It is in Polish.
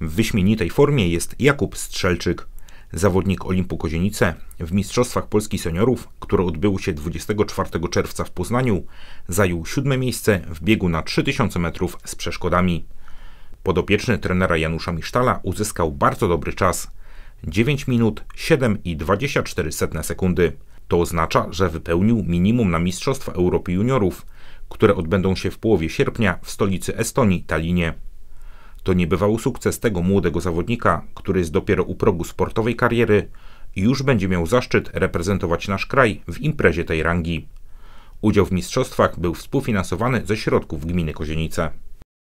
W wyśmienitej formie jest Jakub Strzelczyk, zawodnik Olimpu Kozienice. W Mistrzostwach Polski Seniorów, które odbyły się 24 czerwca w Poznaniu, zajął siódme miejsce w biegu na 3000 metrów z przeszkodami. Podopieczny trenera Janusza Misztala uzyskał bardzo dobry czas 9 minut 7 i 24 setne sekundy. To oznacza, że wypełnił minimum na Mistrzostwa Europy Juniorów, które odbędą się w połowie sierpnia w stolicy Estonii, Talinie. To niebywały sukces tego młodego zawodnika, który jest dopiero u progu sportowej kariery i już będzie miał zaszczyt reprezentować nasz kraj w imprezie tej rangi. Udział w mistrzostwach był współfinansowany ze środków gminy Kozienice.